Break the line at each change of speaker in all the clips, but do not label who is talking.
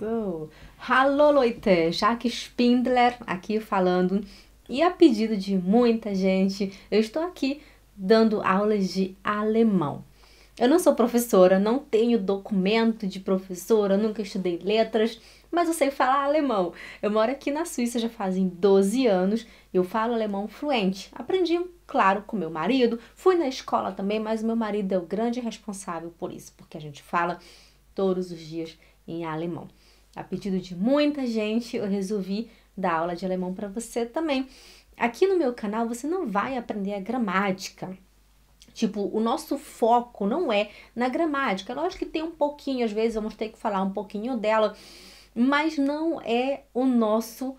começou. Hallo Leute, Jacques Spindler aqui falando. E a pedido de muita gente, eu estou aqui dando aulas de alemão. Eu não sou professora, não tenho documento de professora, nunca estudei letras, mas eu sei falar alemão. Eu moro aqui na Suíça já fazem 12 anos, e eu falo alemão fluente. Aprendi, claro, com meu marido, fui na escola também, mas meu marido é o grande responsável por isso, porque a gente fala todos os dias em alemão. A pedido de muita gente, eu resolvi dar aula de alemão para você também. Aqui no meu canal você não vai aprender a gramática. Tipo, o nosso foco não é na gramática. Lógico que tem um pouquinho, às vezes vamos ter que falar um pouquinho dela, mas não é o nosso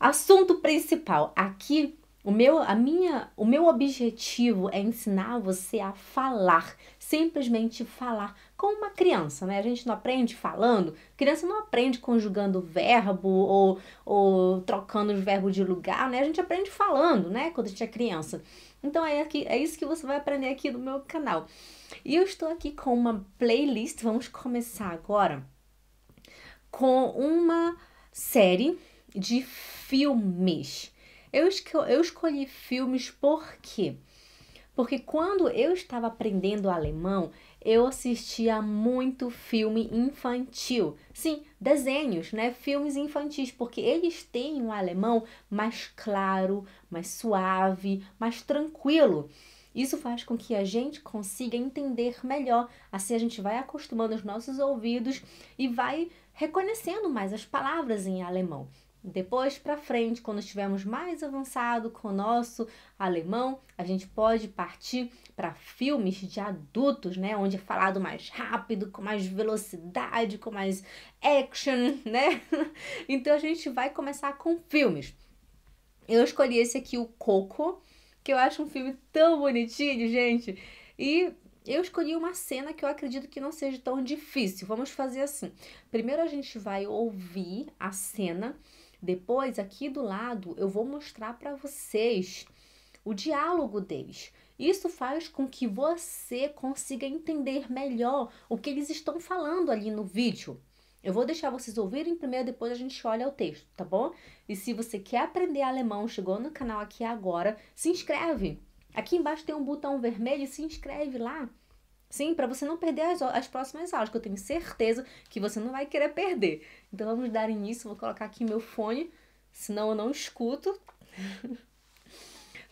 assunto principal. Aqui o meu, a minha, o meu objetivo é ensinar você a falar, simplesmente falar como uma criança, né? A gente não aprende falando, criança não aprende conjugando verbo ou, ou trocando os verbos de lugar, né? A gente aprende falando, né? Quando a gente é criança. Então é, aqui, é isso que você vai aprender aqui no meu canal. E eu estou aqui com uma playlist, vamos começar agora com uma série de filmes eu, esco eu escolhi filmes por quê? Porque quando eu estava aprendendo alemão, eu assistia muito filme infantil. Sim, desenhos, né? Filmes infantis, porque eles têm um alemão mais claro, mais suave, mais tranquilo. Isso faz com que a gente consiga entender melhor. Assim a gente vai acostumando os nossos ouvidos e vai reconhecendo mais as palavras em alemão. Depois, para frente, quando estivermos mais avançado com o nosso alemão, a gente pode partir para filmes de adultos, né? Onde é falado mais rápido, com mais velocidade, com mais action, né? então a gente vai começar com filmes. Eu escolhi esse aqui, o Coco, que eu acho um filme tão bonitinho, gente. E eu escolhi uma cena que eu acredito que não seja tão difícil. Vamos fazer assim. Primeiro a gente vai ouvir a cena depois, aqui do lado, eu vou mostrar para vocês o diálogo deles. Isso faz com que você consiga entender melhor o que eles estão falando ali no vídeo. Eu vou deixar vocês ouvirem primeiro, depois a gente olha o texto, tá bom? E se você quer aprender alemão, chegou no canal aqui agora, se inscreve. Aqui embaixo tem um botão vermelho, se inscreve lá. Sim, para você não perder as, as próximas aulas, que eu tenho certeza que você não vai querer perder. Então vamos dar início, vou colocar aqui meu fone, senão eu não escuto.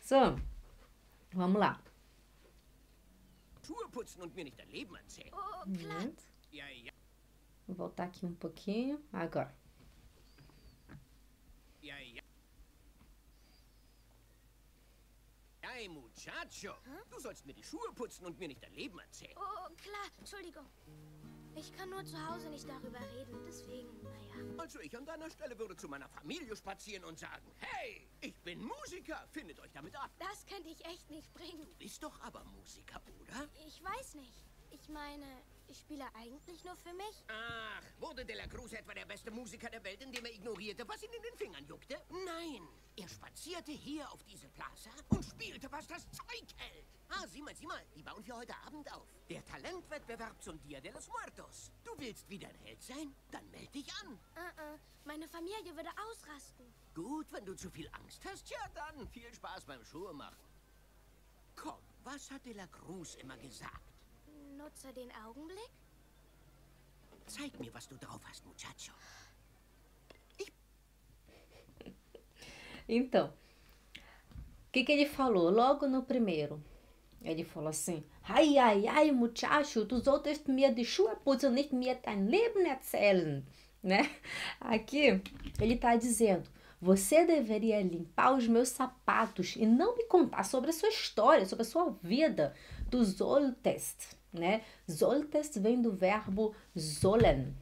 so, vamos lá.
É uhum.
Vou voltar aqui um pouquinho. Agora.
Hey, Muchacho, hm? du sollst mir die Schuhe putzen und mir nicht dein Leben erzählen. Oh, klar, Entschuldigung. Ich kann nur zu Hause nicht darüber reden, deswegen, naja. Also ich an deiner Stelle würde zu meiner Familie spazieren und sagen, hey, ich bin Musiker, findet euch damit ab. Das könnte ich echt nicht bringen. Du bist doch aber Musiker, oder? Ich weiß nicht. Ich meine, ich spiele eigentlich nur für mich. Ach, wurde De La Cruz etwa der beste Musiker der Welt, indem er ignorierte, was ihn in den Fingern juckte? Nein, er spazierte hier auf diese Plaza und spielte, was das Zeug hält. Ah, sieh mal, sieh mal, die bauen wir heute Abend auf. Der Talentwettbewerb zum Dia de los Muertos. Du willst wieder ein Held sein? Dann melde dich an. Uh -uh. Meine Familie würde ausrasten. Gut, wenn du zu viel Angst hast, ja dann. Viel Spaß beim Schuhe machen. Komm, was hat De La Cruz immer gesagt? Nutze den Augenblick? Zeig mir, was du drauf hast, muchacho.
Então, o que, que ele falou logo no primeiro? Ele falou assim: Ai, ai, ai, muchacho, tu solltest mir é die Schuhe putzen, nicht mir dein é né, Leben erzählen. Né? Aqui ele está dizendo: Você deveria limpar os meus sapatos e não me contar sobre a sua história, sobre a sua vida. Tu solltest né? Solltest vem do verbo sollen.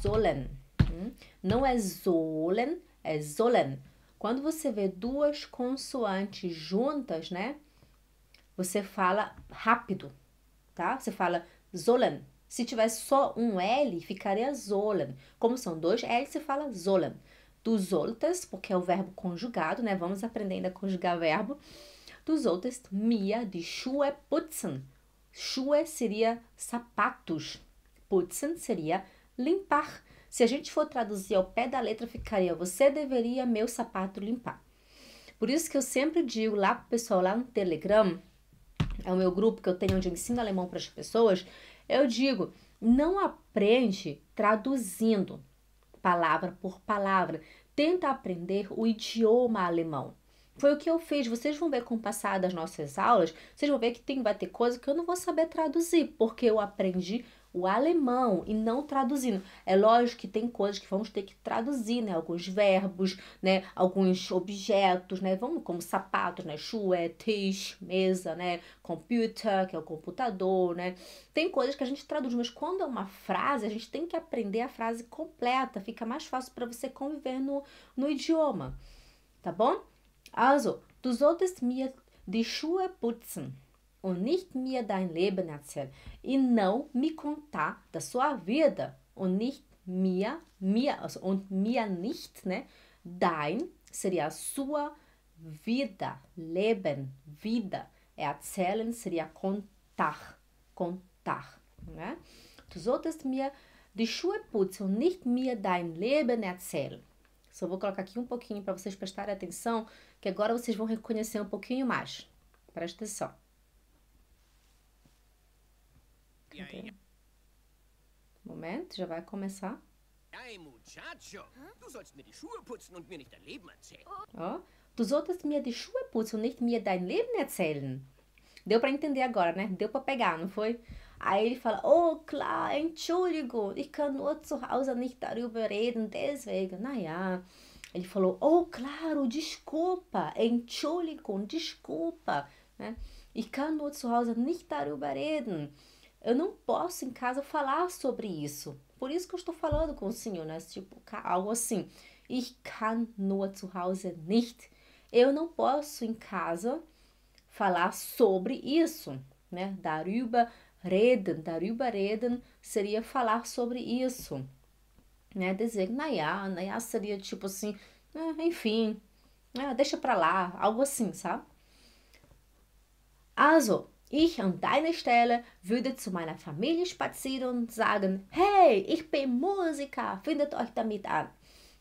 Sollen. Hum? Não é sollen, é sollen. Quando você vê duas consoantes juntas, né? Você fala rápido, tá? Você fala sollen. Se tivesse só um L, ficaria sollen. Como são dois L, você fala sollen. Dos outras, porque é o verbo conjugado, né? Vamos aprender ainda a conjugar verbo. Dos outras, Mia, die Schuhe putzen. Schuhe seria sapatos. Putzen seria limpar. Se a gente for traduzir ao pé da letra, ficaria: Você deveria meu sapato limpar. Por isso que eu sempre digo lá pro pessoal, lá no Telegram, é o meu grupo que eu tenho onde eu ensino alemão para as pessoas, eu digo: não aprende traduzindo palavra por palavra. Tenta aprender o idioma alemão. Foi o que eu fiz. Vocês vão ver com o passar das nossas aulas, vocês vão ver que tem, vai ter coisa que eu não vou saber traduzir, porque eu aprendi o alemão e não traduzindo. É lógico que tem coisas que vamos ter que traduzir, né? Alguns verbos, né? Alguns objetos, né? Vamos como sapatos, né? Schuhe, é, Tisch, mesa, né? Computer, que é o computador, né? Tem coisas que a gente traduz, mas quando é uma frase, a gente tem que aprender a frase completa. Fica mais fácil para você conviver no, no idioma, tá bom? Also, du solltest mir die Schuhe putzen und nicht mir dein Leben erzählen e não me contar da sua vida und nicht mir, mir also und mir nicht, ne? Dein seria sua vida, Leben, vida. Erzählen seria contar, contar, ne? Du solltest mir die Schuhe putzen und nicht mir dein Leben erzählen. Só vou colocar aqui um pouquinho para vocês prestarem atenção que agora vocês vão reconhecer um pouquinho mais. Presta atenção. Um momento, já vai começar. oh, tu solltest mir die Schuhe putzen und nicht mir dein Leben erzählen. Deu para entender agora, né? Deu para pegar, não foi? Aí ele fala, oh, klar, Entschuldigung, ich kann nur zu Hause nicht darüber reden, deswegen, naja, ele falou, oh, claro, desculpa, Entschuldigung, desculpa. Né? e kann zu Hause nicht darüber reden. Eu não posso em casa falar sobre isso. Por isso que eu estou falando com o senhor, né? Tipo, algo assim. Ich kann nur zu Hause nicht. Eu não posso em casa falar sobre isso, né? Darüber reden, darüber reden seria falar sobre isso né? Dizer Nayá, Nayá seria tipo assim, né, enfim, ah, deixa pra lá, algo assim, sabe? Also, ich an deiner Stelle würde zu meiner Familie spazieren und sagen, hey, ich bin Musiker, findet euch damit an. O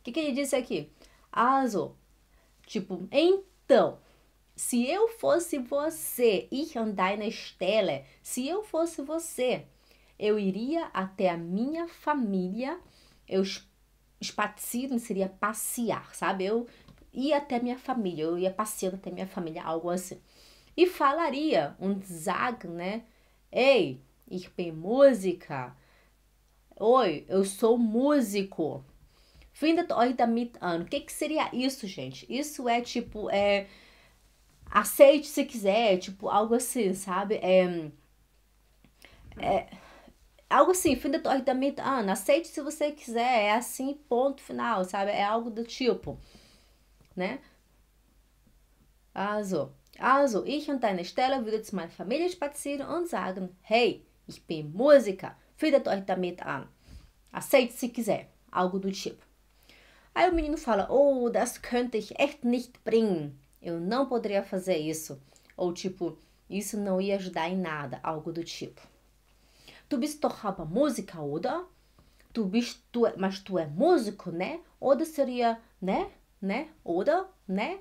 que, que ele disse aqui? Also, tipo, então, se eu fosse você, ich an deiner Stelle, se eu fosse você, eu iria até a minha família eu espazieren seria passear, sabe? Eu ia até minha família, eu ia passeando até minha família, algo assim. E falaria um Zag, né? Ei, ich bin música Oi, eu sou músico. Findet euch damit an. O que, que seria isso, gente? Isso é tipo, é, aceite se quiser, tipo, algo assim, sabe? É, é, algo assim, fim do torcimento, Ana, aceite se você quiser, é assim, ponto final, sabe? É algo do tipo, né Also, also, ich und deine Stelle würde zu meiner Familie spazieren und sagen, hey, ich bin Musiker, findet euch damit an. Ah, aceite se quiser, algo do tipo. Aí o menino fala, oh, das könnte ich echt nicht bringen. Eu não poderia fazer isso. Ou tipo, isso não ia ajudar em nada, algo do tipo. Du bist doch aber Musiker, oder? Du bist, du, mas tu é músico, né? Oder seria, né? Né? Oder, né?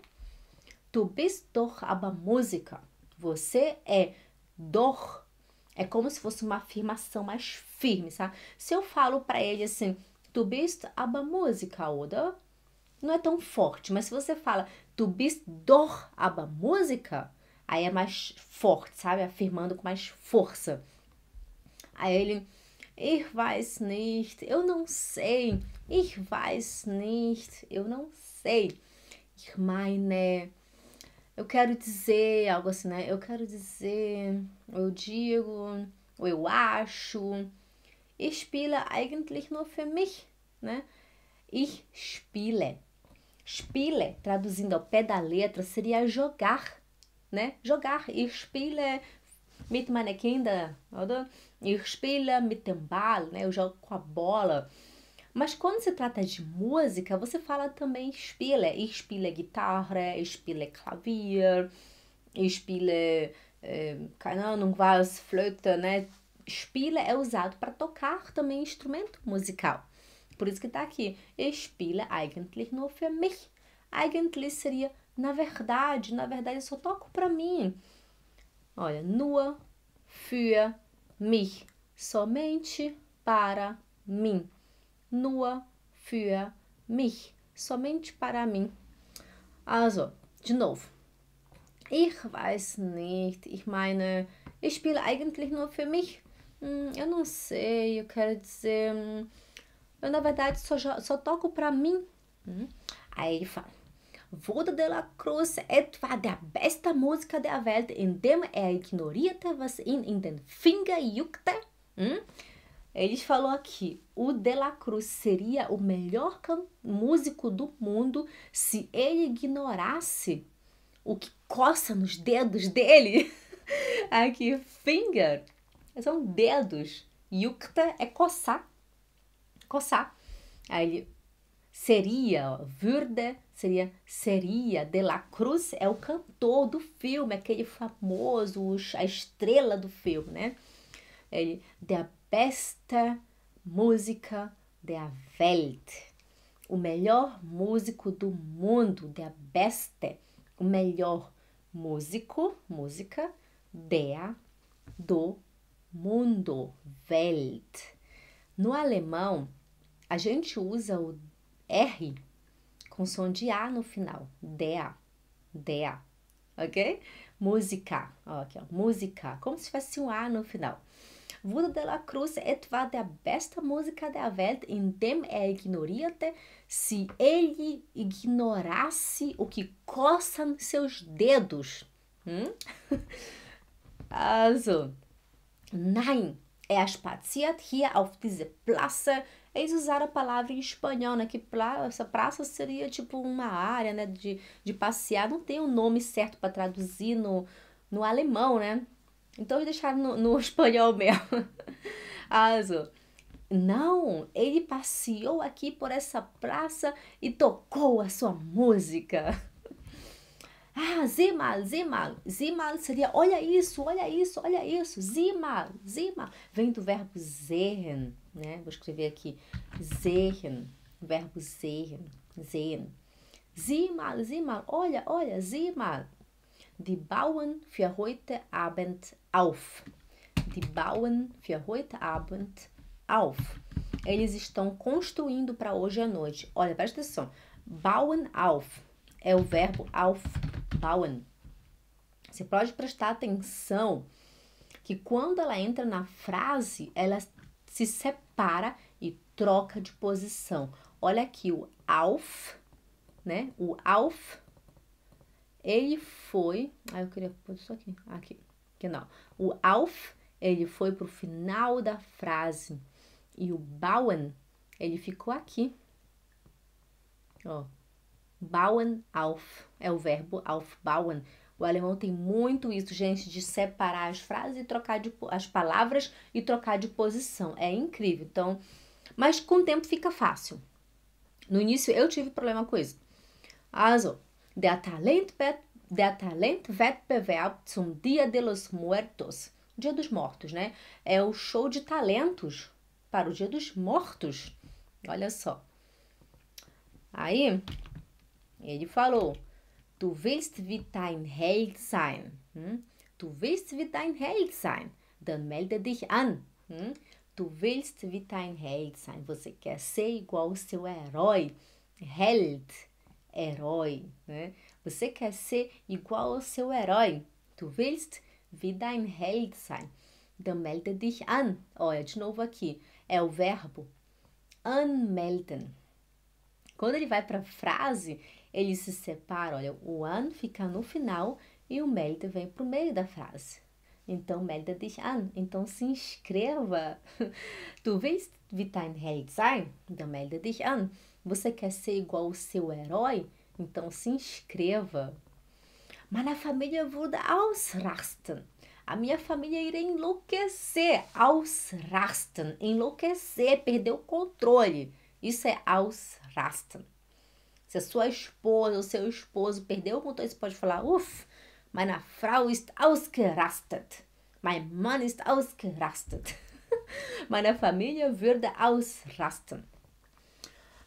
tu bist doch aber Musiker. Você é doch. É como se fosse uma afirmação mais firme, sabe? Se eu falo para ele assim, tu bist aber Musiker, oder? Não é tão forte, mas se você fala, tu bist doch aber Musiker, aí é mais forte, sabe? Afirmando com mais força. Aí ele, ich weiß nicht, eu não sei, ich weiß nicht, eu não sei. Ich meine, eu quero dizer, algo assim, né? Eu quero dizer, eu digo, ou eu acho. Ich spiele eigentlich nur für mich, né? Ich spiele. Spiele, traduzindo ao pé da letra, seria jogar, né? Jogar. Ich spiele mit meiner Kindern, oder? Ich spiele mit dem Ball, né? Eu jogo com a bola. Mas quando se trata de música, você fala também spiele. Ich spiele Gitarre, ich spiele Klavier, ich spiele, eh, keine Ahnung was, Flöte, né? Spiele é usado para tocar também instrumento musical. Por isso que está aqui. Ich spiele eigentlich nur für mich. Eigentlich seria na verdade, na verdade eu só toco para mim. Olha, nur für mich, somente para mim. Nur für mich, somente para mim. Also, de novo. Ich weiß nicht. Ich meine, ich spiele eigentlich nur für mich. Hm, eu não sei, eu quero dizer. Hum, eu, na verdade, só, só toco para mim. Hum? Aí ele fala: Wurde de la Cruz etwa é der beste Musiker der Welt, indem er é ignorierte, was ihn in den Finger juckte? Hum? Eles falou aqui, o De La Cruz seria o melhor músico do mundo se ele ignorasse o que coça nos dedos dele. aqui, finger, são dedos. Yukta é coçar. Coçar. Aí ele, seria, würde, seria seria, De La Cruz é o cantor do filme, aquele famoso, a estrela do filme, né? Ele, der beste música der Welt, o melhor músico do mundo, der beste, o melhor músico, música, der, do mundo, Welt. No alemão, a gente usa o R com som de A no final. DA. DA. Ok? Música. Ó, aqui, ó. Música. Como se fosse um A no final. Wurde de la Cruz etwa é der beste Musiker der Welt, indem er é ignorierte, se ele ignorasse o que coçam seus dedos. Hum? Also, nein, er spaziert hier auf diese Plasse eles usaram a palavra em espanhol, né? Que pra, essa praça seria tipo uma área, né? De, de passear. Não tem o um nome certo para traduzir no, no alemão, né? Então eles deixaram no, no espanhol mesmo. Ah, Azul. Não, ele passeou aqui por essa praça e tocou a sua música. Ah, Zimal, Zimal. Zimal seria olha isso, olha isso, olha isso. Zimal, Zimal. Vem do verbo sehen, né? Vou escrever aqui. Sehen. Verbo sehen. Sehen. Zimal, Zimal. Olha, olha, Zimal. Die bauen für heute Abend auf. Die bauen für heute Abend auf. Eles estão construindo para hoje à noite. Olha, presta atenção. Bauen auf é o verbo aufbauen. Você pode prestar atenção que quando ela entra na frase, ela se separa e troca de posição. Olha aqui o auf, né? O auf, ele foi. Ah, eu queria pôr isso aqui. Aqui, que não. O auf, ele foi para o final da frase. E o bauen, ele ficou aqui. Ó, Bauen auf é o verbo aufbauen. O alemão tem muito isso, gente, de separar as frases e trocar de, as palavras e trocar de posição. É incrível. Então, mas com o tempo fica fácil. No início eu tive problema com isso. Also, der Talent der Talentwettbewerb zum Dia de los Muertos. Dia dos Mortos, né? É o show de talentos para o Dia dos Mortos. Olha só. Aí, ele falou: Tu willst wie dein Held sein. Hum? Du willst wie dein Held sein. Dann melde dich an. Hum? Du willst wie dein Held sein. Você quer ser igual ao seu herói. Held, herói. Né? Você quer ser igual ao seu herói. Tu willst wie dein Held sein. Dann melde dich an. Olha, de novo aqui. É o verbo anmelden. Quando ele vai para a frase, eles se separam, olha, o an fica no final e o Melita vem para o meio da frase. Então Melita diz an, ah, então se inscreva. Du willst wie dein Held sein? Então Melita diz an. Ah, você quer ser igual o seu herói? Então se inscreva. Mas na família vuda ausrasten. A minha família irá enlouquecer. Ausrasten. Enlouquecer, perder o controle. Isso é ausrasten. Se a sua esposa ou seu esposo perdeu o controle, você pode falar, uff, meine Frau ist ausgerastet. Mein Mann ist ausgerastet. meine Familie würde ausrasten.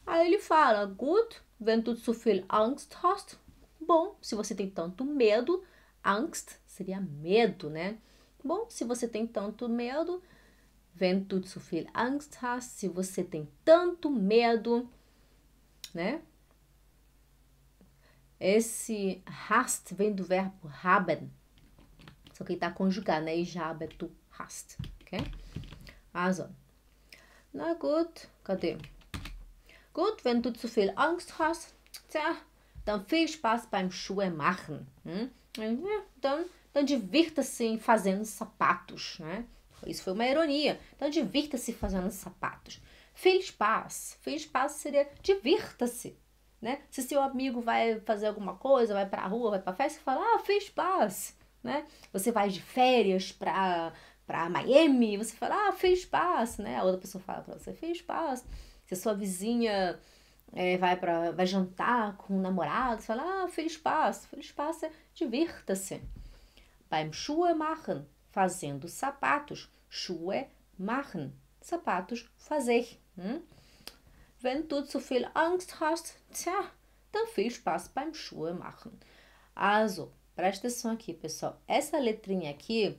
Aí ele fala, gut, wenn du zu viel Angst hast. Bom, se você tem tanto medo, Angst seria medo, né? Bom, se você tem tanto medo, wenn du zu viel Angst hast, se você tem tanto medo, né? Esse hast vem do verbo haben, só que está conjugado, né? Ich habe, du hast, ok? Also, na gut, cadê? Gut, wenn du zu viel Angst hast, tja, dann viel Spaß beim Schuhe machen. Hm? Então, então divirta-se em fazendo sapatos, né? Isso foi uma ironia. Então divirta-se fazendo sapatos. Fez Spaß, Fez Spaß seria divirta-se né? Se seu amigo vai fazer alguma coisa, vai pra rua, vai pra festa, você fala, ah, fez paz, né? Você vai de férias pra, pra Miami, você fala, ah, fez paz, né? A outra pessoa fala pra você, fez paz. Se a sua vizinha é, vai para vai jantar com um namorado, você fala, ah, fez passo, feliz passo é divirta-se. Beim Schuhe é machen, fazendo sapatos. Schuhe é machen, sapatos fazer. Hum? Wenn du zu viel Angst hast, tja, dann viel Spaß beim Schuhe machen. Also, presta atenção aqui, pessoal. Essa letrinha aqui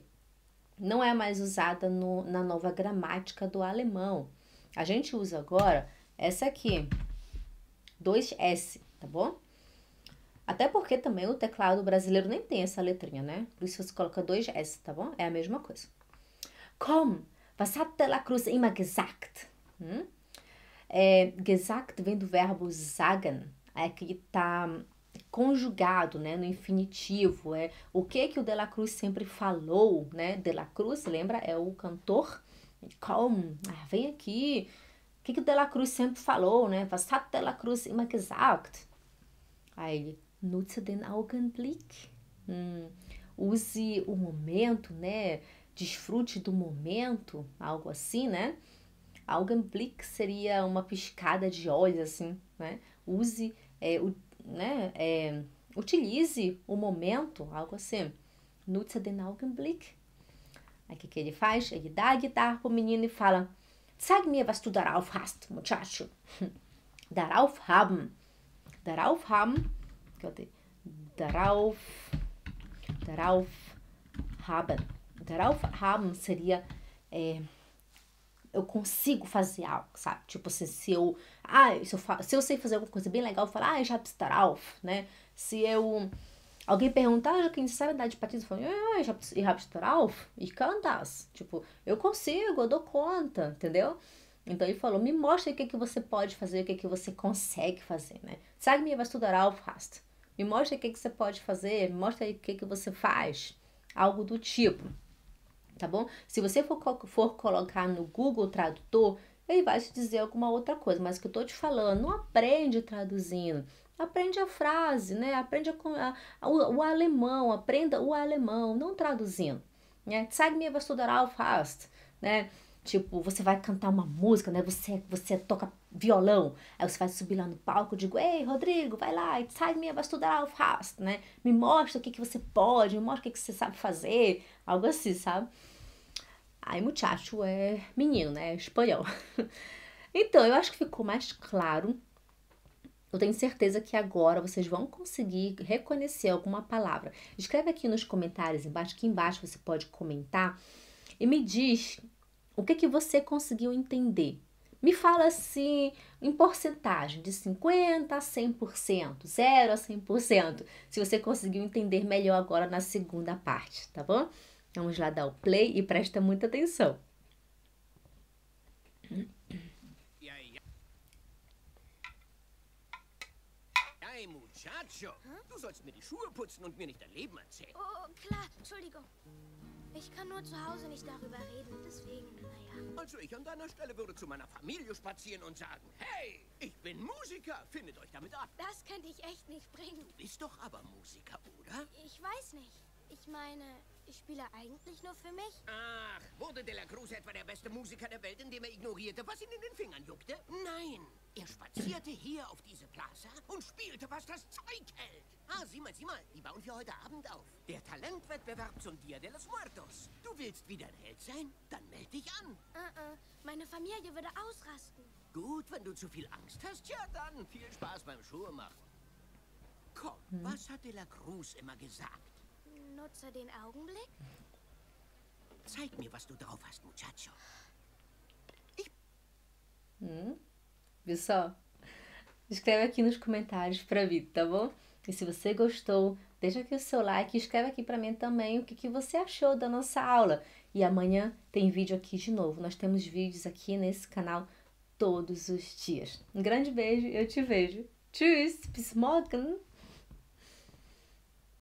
não é mais usada no, na nova gramática do alemão. A gente usa agora essa aqui, 2S, tá bom? Até porque também o teclado brasileiro nem tem essa letrinha, né? Por isso você coloca 2S, tá bom? É a mesma coisa. Komm, was hat der La Cruz immer gesagt? Hum? É, gesagt vem do verbo sagen. É que está conjugado, né, no infinitivo, é o que que o Dela Cruz sempre falou, né? Dela Cruz, lembra? É o cantor. ah, vem aqui. O que que o Dela Cruz sempre falou, né? Was hat Dela Cruz immer gesagt? Aí, nutze den Augenblick. Hum, use o momento, né? Desfrute do momento, algo assim, né? Augenblick seria uma piscada de olhos, assim, né? Use, é, né? É, utilize o momento, algo assim. Nutze den Augenblick. Aí o que, que ele faz? Ele dá a guitarra pro menino e fala: Zeig mir, was du darauf hast, muchacho. darauf haben. Darauf haben. Cadê? É darauf. Darauf haben. Darauf haben seria. É, eu consigo fazer algo, sabe? Tipo assim, se eu, ah, se eu, se eu sei fazer alguma coisa bem legal, eu falo, ah, já auf, né? Se eu, alguém perguntar, ah, quem sabe dar de patins, eu falo, ah, já auf, e cantas. Tipo, eu consigo, eu dou conta, entendeu? Então ele falou, me mostra o que, é que você pode fazer, o que, é que você consegue fazer, né? Sag me vai estudar alf hast. Me mostra o que, é que você pode fazer, me mostra aí o que, que você faz, algo do tipo tá bom? Se você for, for colocar no Google Tradutor, ele vai te dizer alguma outra coisa, mas o que eu estou te falando, não aprende traduzindo. Aprende a frase, né? Aprende a, a, o, o, alemão, aprenda o alemão, não traduzindo. Né? Zeig mir was du darauf né? Tipo, você vai cantar uma música, né? Você, é, você toca violão, aí você vai subir lá no palco e digo, ei, Rodrigo, vai lá, zeig mir was du darauf né? Me mostra o que, que você pode, me mostra o que, que você sabe fazer, algo assim, sabe? Aí muchacho é menino, né? É espanhol. Então, eu acho que ficou mais claro. Eu tenho certeza que agora vocês vão conseguir reconhecer alguma palavra. Escreve aqui nos comentários embaixo, aqui embaixo você pode comentar e me diz o que que você conseguiu entender. Me fala assim em porcentagem, de 50 a 100%, 0 a 100%, se você conseguiu entender melhor agora na segunda parte, tá bom? Vamos lá dar o play e presta muita atenção. E aí?
E muchacho, du sollst mir die Schuhe putzen und mir nicht dein Leben erzählen. Oh, oh, klar, Entschuldigung. Ich kann nur zu Hause nicht darüber reden, deswegen, naja. Also ich an deiner Stelle würde zu meiner Familie spazieren und sagen, hey, ich bin Musiker, findet euch damit ab. Das könnte ich echt nicht bringen. Du bist doch aber Musiker, oder? Ich weiß nicht. Ich meine, ich spiele eigentlich nur für mich. Ach, wurde De La Cruz etwa der beste Musiker der Welt, indem er ignorierte, was ihn in den Fingern juckte? Nein, er spazierte hier auf diese Plaza und spielte, was das Zeug hält. Ah, sieh mal, sieh mal, die bauen wir heute Abend auf. Der Talentwettbewerb zum Dia de los Muertos. Du willst wieder ein Held sein? Dann melde dich an. Uh -uh. meine Familie würde ausrasten. Gut, wenn du zu viel Angst hast, ja dann. Viel Spaß beim Schuhe machen. Komm, hm. was hat De La Cruz immer gesagt? Nutzer den Augenblick? Zeig mir, was du drauf hast, Muchacho. Ich... Hum,
viu só? Escreve aqui nos comentários pra mim, tá bom? E se você gostou, deixa aqui o seu like e escreve aqui pra mim também o que, que você achou da nossa aula. E amanhã tem vídeo aqui de novo. Nós temos vídeos aqui nesse canal todos os dias. Um grande beijo, eu te vejo. Tschüss, bis morgen.